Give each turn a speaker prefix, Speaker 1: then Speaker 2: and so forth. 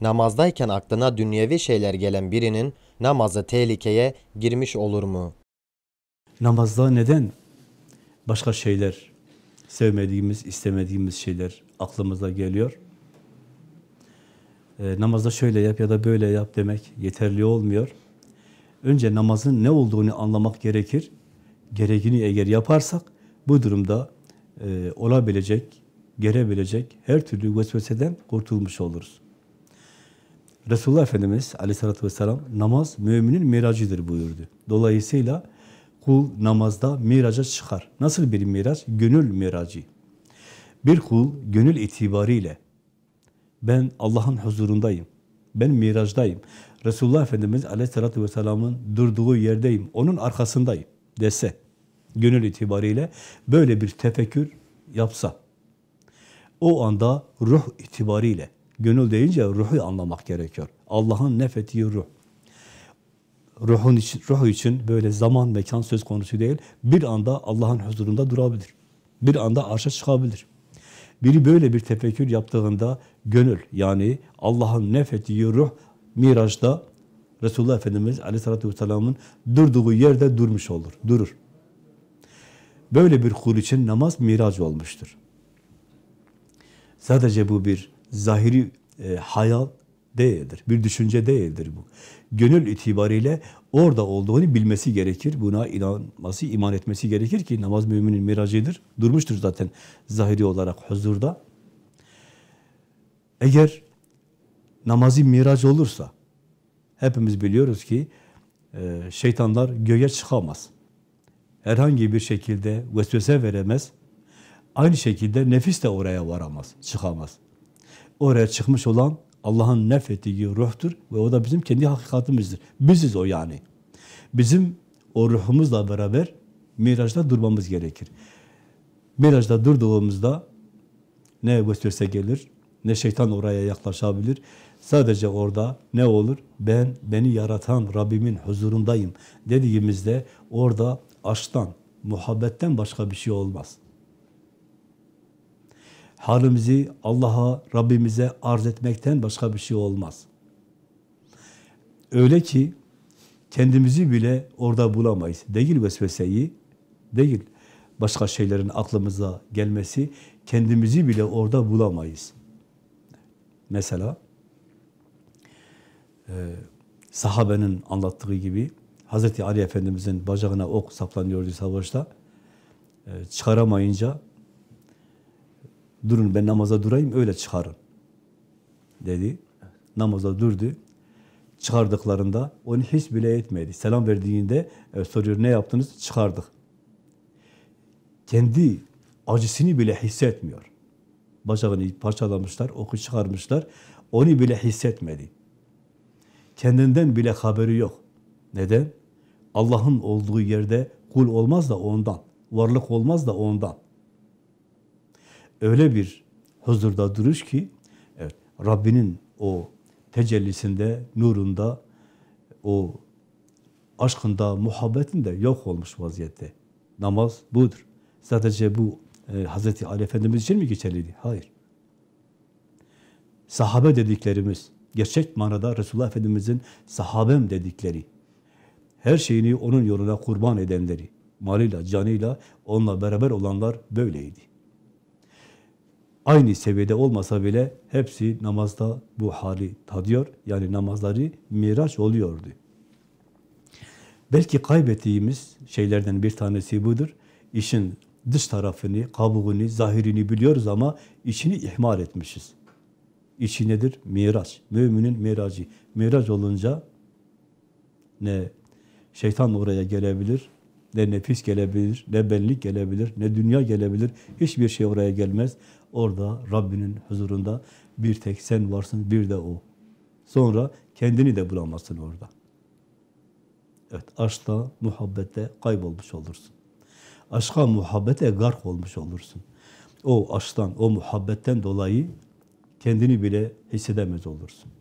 Speaker 1: Namazdayken aklına dünyevi şeyler gelen birinin namazı tehlikeye girmiş olur mu? Namazda neden başka şeyler, sevmediğimiz, istemediğimiz şeyler aklımıza geliyor? E, namazda şöyle yap ya da böyle yap demek yeterli olmuyor. Önce namazın ne olduğunu anlamak gerekir. Gereğini eğer yaparsak bu durumda e, olabilecek, gelebilecek her türlü vesveseden kurtulmuş oluruz. Resulullah Efendimiz aleyhissalatü vesselam namaz müminin miracıdır buyurdu. Dolayısıyla kul namazda miraca çıkar. Nasıl bir miraç? Gönül miracı. Bir kul gönül itibariyle ben Allah'ın huzurundayım, ben miracdayım. Resulullah Efendimiz aleyhissalatü vesselamın durduğu yerdeyim, onun arkasındayım dese, gönül itibariyle böyle bir tefekkür yapsa, o anda ruh itibariyle Gönül deyince ruhu anlamak gerekiyor. Allah'ın nefettiği ruh. Ruhun için, ruhu için böyle zaman, mekan söz konusu değil. Bir anda Allah'ın huzurunda durabilir. Bir anda arşa çıkabilir. Biri böyle bir tefekkür yaptığında gönül yani Allah'ın nefettiği ruh Miraç'ta Resulullah Efendimiz Aleyhisselatü Vesselam'ın durduğu yerde durmuş olur, durur. Böyle bir kul için namaz miraç olmuştur. Sadece bu bir zahiri e, hayal değildir. Bir düşünce değildir bu. Gönül itibariyle orada olduğunu bilmesi gerekir. Buna inanması, iman etmesi gerekir ki namaz müminin miracıdır. Durmuştur zaten zahiri olarak huzurda. Eğer namazı miraç olursa hepimiz biliyoruz ki e, şeytanlar göğe çıkamaz. Herhangi bir şekilde vesvese veremez. Aynı şekilde nefis de oraya varamaz, çıkamaz oraya çıkmış olan Allah'ın nefrettiği ruhtur ve o da bizim kendi hakikatimizdir. Biziz o yani. Bizim o ruhumuzla beraber mirajda durmamız gerekir. Mirajda durduğumuzda ne vesvese gelir, ne şeytan oraya yaklaşabilir. Sadece orada ne olur? Ben, beni yaratan Rabbimin huzurundayım dediğimizde orada aşktan, muhabbetten başka bir şey olmaz halimizi Allah'a, Rabbimize arz etmekten başka bir şey olmaz. Öyle ki kendimizi bile orada bulamayız. Değil vesveseyi, değil başka şeylerin aklımıza gelmesi, kendimizi bile orada bulamayız. Mesela e, sahabenin anlattığı gibi Hz. Ali Efendimiz'in bacağına ok saplanıyordu savaşta. E, çıkaramayınca durun ben namaza durayım öyle çıkarın dedi. Namaza durdu. Çıkardıklarında onu hiç bile etmedi. Selam verdiğinde e, soruyor ne yaptınız? Çıkardık. Kendi acısını bile hissetmiyor. Bacağını parçalamışlar, oku çıkarmışlar. Onu bile hissetmedi. Kendinden bile haberi yok. Neden? Allah'ın olduğu yerde kul olmaz da ondan. Varlık olmaz da ondan öyle bir huzurda duruş ki evet, Rabbinin o tecellisinde, nurunda, o aşkında, muhabbetinde yok olmuş vaziyette. Namaz budur. Sadece bu e, Hz. Ali Efendimiz için mi geçerliydi? Hayır. Sahabe dediklerimiz, gerçek manada Resulullah Efendimiz'in sahabem dedikleri, her şeyini onun yoluna kurban edenleri, malıyla, canıyla onunla beraber olanlar böyleydi aynı seviyede olmasa bile hepsi namazda bu hali tadıyor. Yani namazları miraç oluyordu. Belki kaybettiğimiz şeylerden bir tanesi budur. İşin dış tarafını, kabuğunu, zahirini biliyoruz ama içini ihmal etmişiz. İçi nedir? Miraç. Müminin miracı. Miraç olunca ne? Şeytan oraya gelebilir, ne nefis gelebilir, ne benlik gelebilir, ne dünya gelebilir. Hiçbir şey oraya gelmez. Orada Rabbinin huzurunda bir tek sen varsın, bir de o. Sonra kendini de bulamazsın orada. Evet, aşkta, muhabbette kaybolmuş olursun. Aşka, muhabbete gark olmuş olursun. O aşktan, o muhabbetten dolayı kendini bile hissedemez olursun.